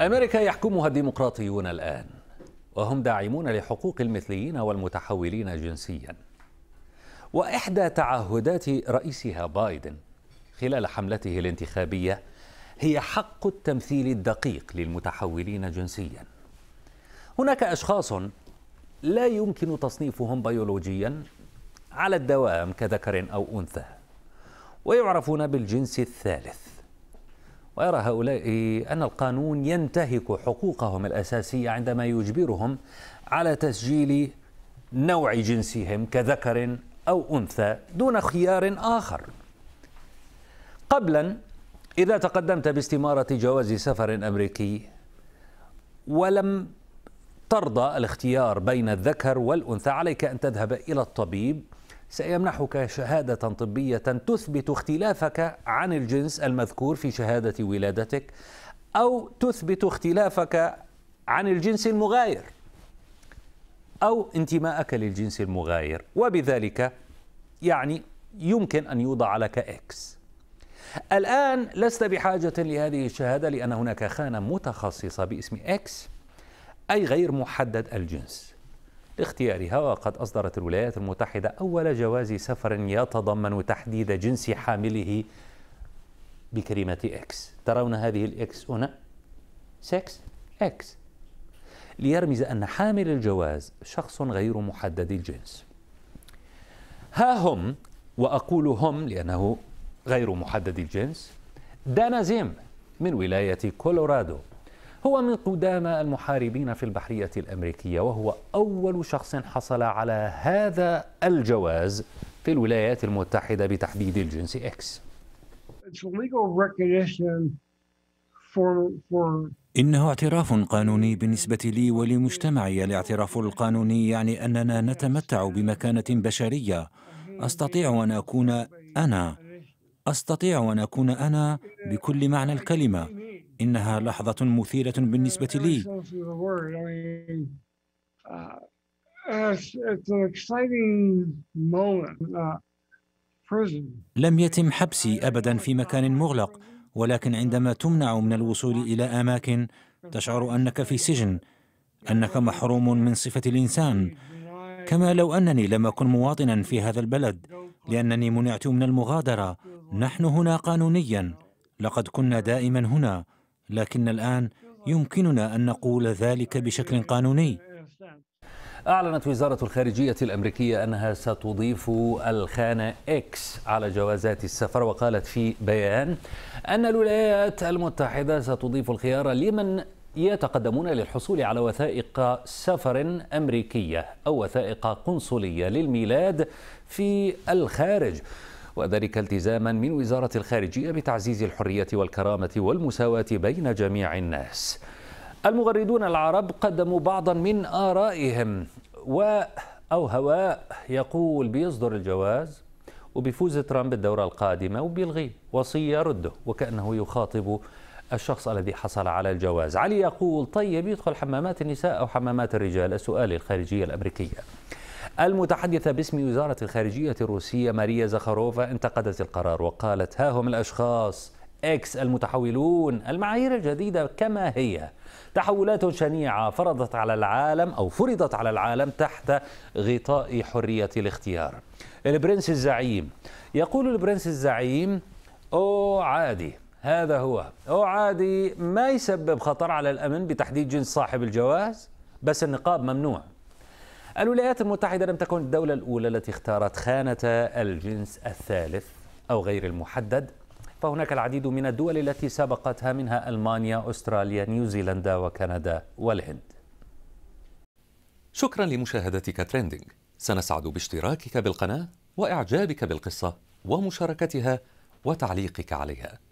أمريكا يحكمها الديمقراطيون الآن وهم داعمون لحقوق المثليين والمتحولين جنسيا وإحدى تعهدات رئيسها بايدن خلال حملته الانتخابية هي حق التمثيل الدقيق للمتحولين جنسيا هناك أشخاص لا يمكن تصنيفهم بيولوجيا على الدوام كذكر أو أنثى ويعرفون بالجنس الثالث ويرى هؤلاء أن القانون ينتهك حقوقهم الأساسية عندما يجبرهم على تسجيل نوع جنسهم كذكر أو أنثى دون خيار آخر قبلا إذا تقدمت باستمارة جواز سفر أمريكي ولم ترضى الاختيار بين الذكر والأنثى عليك أن تذهب إلى الطبيب سيمنحك شهادة طبية تثبت اختلافك عن الجنس المذكور في شهادة ولادتك أو تثبت اختلافك عن الجنس المغاير أو انتماءك للجنس المغاير وبذلك يعني يمكن أن يوضع لك إكس الآن لست بحاجة لهذه الشهادة لأن هناك خانة متخصصة باسم إكس أي غير محدد الجنس لاختيارها وقد أصدرت الولايات المتحدة أول جواز سفر يتضمن تحديد جنس حامله بكلمة إكس ترون هذه الإكس هنا سكس إكس ليرمز أن حامل الجواز شخص غير محدد الجنس ها هم وأقول هم لأنه غير محدد الجنس دانا زيم من ولاية كولورادو هو من قدامى المحاربين في البحرية الأمريكية وهو أول شخص حصل على هذا الجواز في الولايات المتحدة بتحديد الجنس إكس إنه اعتراف قانوني بالنسبة لي ولمجتمعي الاعتراف القانوني يعني أننا نتمتع بمكانة بشرية أستطيع أن أكون أنا أستطيع أن أكون أنا بكل معنى الكلمة إنها لحظة مثيرة بالنسبة لي uh, uh, لم يتم حبسي أبدا في مكان مغلق ولكن عندما تمنع من الوصول إلى أماكن تشعر أنك في سجن أنك محروم من صفة الإنسان كما لو أنني لم أكن مواطنا في هذا البلد لأنني منعت من المغادرة نحن هنا قانونيا لقد كنا دائما هنا لكن الآن يمكننا أن نقول ذلك بشكل قانوني أعلنت وزارة الخارجية الأمريكية أنها ستضيف الخانة إكس على جوازات السفر وقالت في بيان أن الولايات المتحدة ستضيف الخيار لمن يتقدمون للحصول على وثائق سفر أمريكية أو وثائق قنصلية للميلاد في الخارج وذلك التزاما من وزارة الخارجية بتعزيز الحرية والكرامة والمساواة بين جميع الناس المغردون العرب قدموا بعضا من آرائهم و أو هواء يقول بيصدر الجواز وبيفوز ترامب الدورة القادمة وبيلغيه وصية رده وكأنه يخاطب الشخص الذي حصل على الجواز علي يقول طيب يدخل حمامات النساء أو حمامات الرجال السؤال الخارجية الأمريكية المتحدثة باسم وزارة الخارجية الروسية ماريا زخاروفا انتقدت القرار وقالت ها هم الأشخاص اكس المتحولون المعايير الجديدة كما هي تحولات شنيعة فرضت على العالم أو فرضت على العالم تحت غطاء حرية الاختيار البرنس الزعيم يقول البرنس الزعيم أو عادي هذا هو أو عادي ما يسبب خطر على الأمن بتحديد جنس صاحب الجواز بس النقاب ممنوع الولايات المتحدة لم تكن الدولة الأولى التي اختارت خانة الجنس الثالث أو غير المحدد فهناك العديد من الدول التي سبقتها منها ألمانيا، أستراليا، نيوزيلندا وكندا والهند شكرا لمشاهدتك تريندينج سنسعد باشتراكك بالقناة وإعجابك بالقصة ومشاركتها وتعليقك عليها